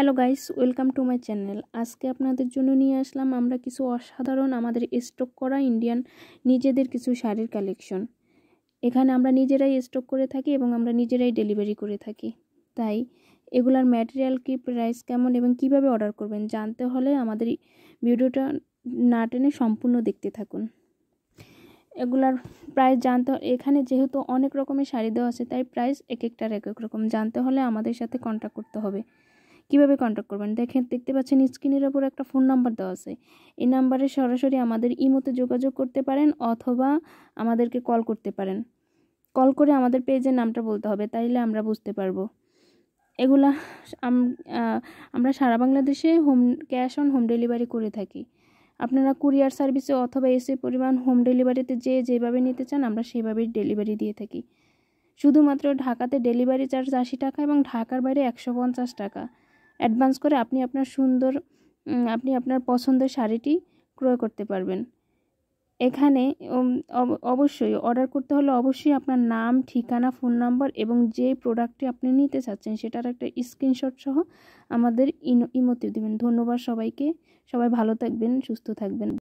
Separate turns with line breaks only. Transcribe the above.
hello guys welcome to my channel আজকে আপনাদের জন্য নিয়ে আসলাম আমরা কিছু অসাধারণ আমাদের স্টক করা ইন্ডিয়ান নিজেদের কিছু শাড়ির কালেকশন এখানে আমরা নিজেরাই স্টক করে থাকি এবং আমরা নিজেরাই ডেলিভারি করে থাকি তাই এগুলার ম্যাটেরিয়াল কি প্রাইস কেমন এবং কিভাবে অর্ডার করবেন জানতে হলে আমাদের ভিডিওটা না টেনে সম্পূর্ণ দেখতে থাকুন এগুলার প্রাইস জানতে এখানে যেহেতু অনেক রকমের শাড়ি দেওয়া আছে তাই প্রাইস এক একটার এক এক রকম জানতে হলে আমাদের সাথে কন্ট্যাক্ট করতে হবে কিভাবে কন্ট্যাক্ট করবেন দেখেন দেখতে পাচ্ছেন স্ক্রিনের ওপর একটা ফোন নাম্বার দেওয়া আছে এই নাম্বারে সরাসরি আমাদের ইমোতে যোগাযোগ করতে পারেন অথবা আমাদেরকে কল করতে পারেন কল করে আমাদের পেজের নামটা বলতে হবে তাইলে আমরা বুঝতে পারবো এগুলা আমরা সারা বাংলাদেশে home cash on home delivery করে থাকি আপনারা কুরিয়ার সার্ভিসে অথবা এসে পরিমাণ হোম ডেলিভারিতে যে যেভাবে নিতে চান আমরা সেভাবেই ডেলিভারি দিয়ে থাকি শুধুমাত্র ঢাকাতে ডেলিভারি চার্জ আশি টাকা এবং ঢাকার বাইরে একশো পঞ্চাশ টাকা অ্যাডভান্স করে আপনি আপনার সুন্দর আপনি আপনার পছন্দের শাড়িটি ক্রয় করতে পারবেন এখানে অবশ্যই অর্ডার করতে হলে অবশ্যই আপনার নাম ঠিকানা ফোন নাম্বার এবং যে প্রোডাক্টটি আপনি নিতে চাচ্ছেন সেটার একটা স্ক্রিনশট সহ আমাদের ইমোতে দেবেন ধন্যবাদ সবাইকে সবাই ভালো থাকবেন সুস্থ থাকবেন